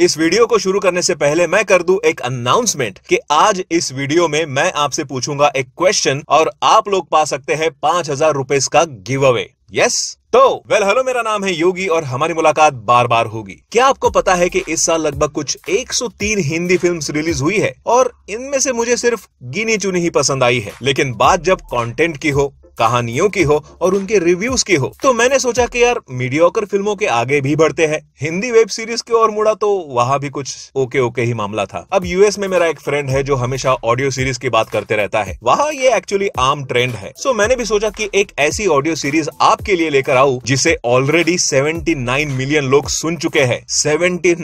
इस वीडियो को शुरू करने से पहले मैं कर दूं एक अनाउंसमेंट कि आज इस वीडियो में मैं आपसे पूछूंगा एक क्वेश्चन और आप लोग पा सकते हैं पांच हजार रुपए का गिव अवे यस तो वेल हेलो मेरा नाम है योगी और हमारी मुलाकात बार बार होगी क्या आपको पता है कि इस साल लगभग कुछ 103 हिंदी फिल्म्स रिलीज हुई है और इनमें से मुझे सिर्फ गिनी चुनी ही पसंद आई है लेकिन बात जब कंटेंट की हो कहानियों की हो और उनके रिव्यूज की हो तो मैंने सोचा कि यार मीडियोकर फिल्मों के आगे भी बढ़ते हैं हिंदी वेब सीरीज की ओर मुड़ा तो वहाँ भी कुछ ओके ओके ही मामला था अब यूएस में मेरा एक फ्रेंड है जो हमेशा ऑडियो सीरीज की बात करते रहता है वहाँ ये एक्चुअली आम ट्रेंड है सो मैंने भी सोचा की एक ऐसी ऑडियो सीरीज आपके लिए लेकर आऊ जिसे ऑलरेडी सेवेंटी मिलियन लोग सुन चुके हैं सेवेंटी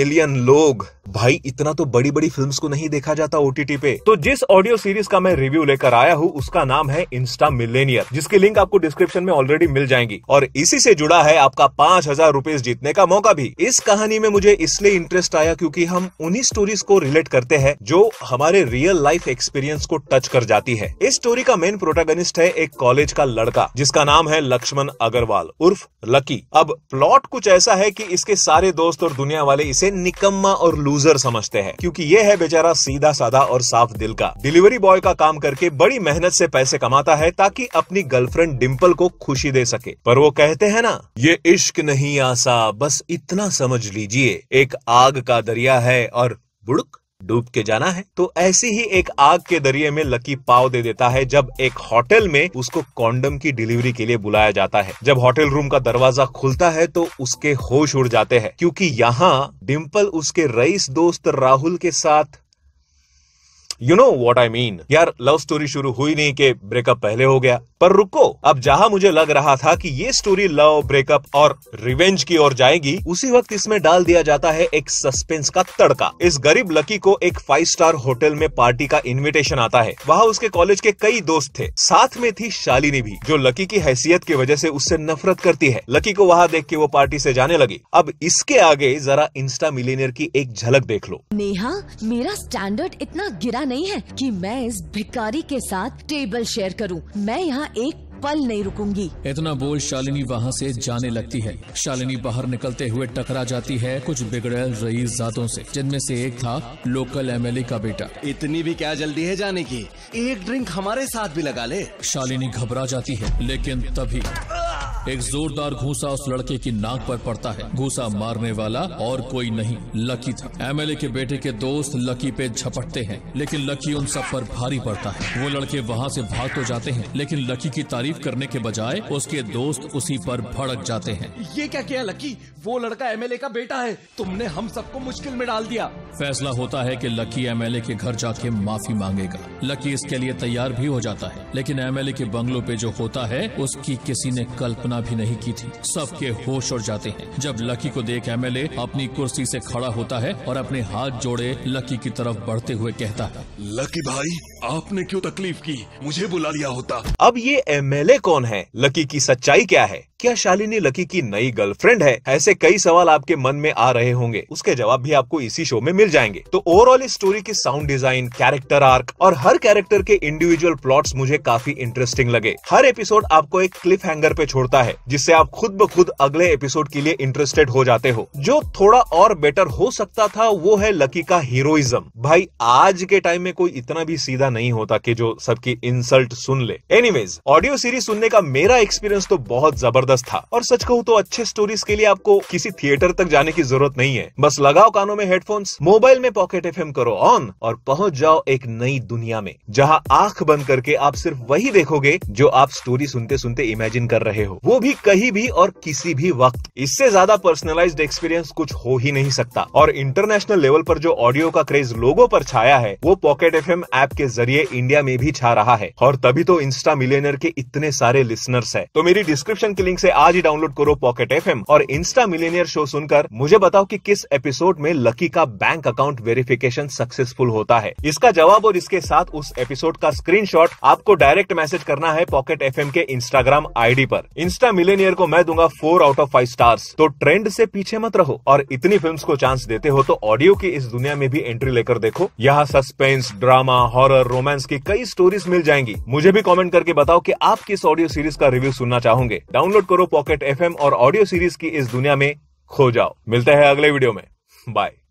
मिलियन लोग भाई इतना तो बड़ी बड़ी फिल्म्स को नहीं देखा जाता ओटीटी पे तो जिस ऑडियो सीरीज का मैं रिव्यू लेकर आया हूँ उसका नाम है इंस्टा मिलियन मिलेनियर जिसकी लिंक आपको डिस्क्रिप्शन में ऑलरेडी मिल जाएंगी और इसी से जुड़ा है आपका पांच हजार रूपए जीतने का मौका भी इस कहानी में मुझे इसलिए इंटरेस्ट आया क्यूँकी हम उन्हीं स्टोरीज को रिलेट करते हैं जो हमारे रियल लाइफ एक्सपीरियंस को टच कर जाती है इस स्टोरी का मेन प्रोटेगनिस्ट है एक कॉलेज का लड़का जिसका नाम है लक्ष्मण अग्रवाल उर्फ लकी अब प्लॉट कुछ ऐसा है कि इसके सारे दोस्त और दुनिया वाले इसे निकम्मा और लूजर समझते हैं क्योंकि ये है बेचारा सीधा साधा और साफ दिल का डिलीवरी बॉय का काम करके बड़ी मेहनत से पैसे कमाता है ताकि अपनी गर्लफ्रेंड डिम्पल को खुशी दे सके पर वो कहते हैं ना ये इश्क नहीं आसा बस इतना समझ लीजिए एक आग का दरिया है और बुड़क डूब के जाना है तो ऐसी ही एक आग के दरिए में लकी पाव दे देता है जब एक होटल में उसको कॉन्डम की डिलीवरी के लिए बुलाया जाता है जब होटल रूम का दरवाजा खुलता है तो उसके होश उड़ जाते हैं क्योंकि यहाँ डिम्पल उसके रईस दोस्त राहुल के साथ you know what I mean यार लव स्टोरी शुरू हुई नहीं के ब्रेकअप पहले हो गया पर रुको अब जहाँ मुझे लग रहा था कि ये स्टोरी लव ब्रेकअप और रिवेंज की ओर जाएगी उसी वक्त इसमें डाल दिया जाता है एक सस्पेंस का तड़का इस गरीब लकी को एक फाइव स्टार होटल में पार्टी का इन्विटेशन आता है वहाँ उसके कॉलेज के कई दोस्त थे साथ में थी शालिनी भी जो लकी की हैसियत की वजह से उससे नफरत करती है लकी को वहाँ देख के वो पार्टी से जाने लगी अब इसके आगे जरा इंस्टा मिलीनियर की एक झलक देख लो नेहा मेरा स्टैंडर्ड इतना गिरा नहीं है कि मैं इस भिकारी के साथ टेबल शेयर करूं। मैं यहाँ एक पल नहीं रुकूंगी इतना बोल शालिनी वहाँ से जाने लगती है शालिनी बाहर निकलते हुए टकरा जाती है कुछ बिगड़ेल रईस जातों से जिनमें से एक था लोकल एमएलए का बेटा इतनी भी क्या जल्दी है जाने की एक ड्रिंक हमारे साथ भी लगा ले शालिनी घबरा जाती है लेकिन तभी एक जोरदार घूसा उस लड़के की नाक पर पड़ता है घूसा मारने वाला और कोई नहीं लकी था एमएलए के बेटे के दोस्त लकी पे झपटते हैं लेकिन लकी उन सब पर भारी पड़ता है वो लड़के वहाँ से भाग तो जाते हैं लेकिन लकी की तारीफ करने के बजाय उसके दोस्त उसी पर भड़क जाते हैं ये क्या किया लकी वो लड़का एमएलए का बेटा है तुमने हम सबको मुश्किल में डाल दिया फैसला होता है कि लकी एमएलए के घर जाके माफी मांगेगा लकी इसके लिए तैयार भी हो जाता है लेकिन एमएलए के बंगलों पे जो होता है उसकी किसी ने कल्पना कल्पना भी नहीं की थी सबके होश उड़ जाते हैं जब लकी को देख एमएलए अपनी कुर्सी से खड़ा होता है और अपने हाथ जोड़े लकी की तरफ बढ़ते हुए कहता है लकी भाई आपने क्यों तकलीफ की मुझे बुला लिया होता अब ये एमएलए कौन है लकी की सच्चाई क्या है क्या शालिनी लकी की नई गर्लफ्रेंड है ऐसे कई सवाल आपके मन में आ रहे होंगे उसके जवाब भी आपको इसी शो में मिल जाएंगे तो ओवरऑल इस स्टोरी की साउंड डिजाइन कैरेक्टर आर्क और हर कैरेक्टर के इंडिविजुअल प्लॉट्स मुझे काफी इंटरेस्टिंग लगे हर एपिसोड आपको एक क्लिफ हैंगर पे छोड़ता है जिससे आप खुद ब खुद अगले एपिसोड के लिए इंटरेस्टेड हो जाते हो जो थोड़ा और बेटर हो सकता था वो है लकी का हीरोइज्म भाई आज के टाइम में कोई इतना भी सीधा नहीं होता कि जो सबकी इंसल्ट सुन ले एनीवेज ऑडियो सीरीज सुनने का मेरा एक्सपीरियंस तो बहुत जबरदस्त था और सच कहूँ तो अच्छे स्टोरीज के लिए आपको किसी थिएटर तक जाने की जरूरत नहीं है बस लगाओ कानों में हेडफोन्स मोबाइल में पॉकेट एफ करो ऑन और पहुंच जाओ एक नई दुनिया में जहाँ आंख बंद करके आप सिर्फ वही देखोगे जो आप स्टोरी सुनते सुनते इमेजिन कर रहे हो वो भी कहीं भी और किसी भी वक्त इससे ज्यादा पर्सनलाइज एक्सपीरियंस कुछ हो ही नहीं सकता और इंटरनेशनल लेवल पर जो ऑडियो का क्रेज लोगों पर छाया है वो पॉकेट एफ ऐप के जरिए जरिए इंडिया में भी छा रहा है और तभी तो इंस्टा मिलियनर के इतने सारे लिसनर्स है तो मेरी डिस्क्रिप्शन के लिंक से आज ही डाउनलोड करो पॉकेट एफ और इंस्टा मिलियनियर शो सुनकर मुझे बताओ की कि किस एपिसोड में लकी का बैंक अकाउंट वेरिफिकेशन सक्सेसफुल होता है इसका जवाब और इसके साथ उस एपिसोड का शॉट आपको डायरेक्ट मैसेज करना है पॉकेट एफ के इंस्टाग्राम आई पर इंस्टा मिलेनियर को मैं दूंगा four out of five stars तो ट्रेंड से पीछे मत रहो और इतनी फिल्म को चांस देते हो तो ऑडियो की इस दुनिया में भी एंट्री लेकर देखो यहाँ सस्पेंस ड्रामा हॉरर रोमांस की कई स्टोरीज मिल जाएंगी मुझे भी कमेंट करके बताओ कि आप किस ऑडियो सीरीज का रिव्यू सुनना चाहोगे डाउनलोड करो पॉकेट एफ और ऑडियो सीरीज की इस दुनिया में खो जाओ मिलते हैं अगले वीडियो में बाय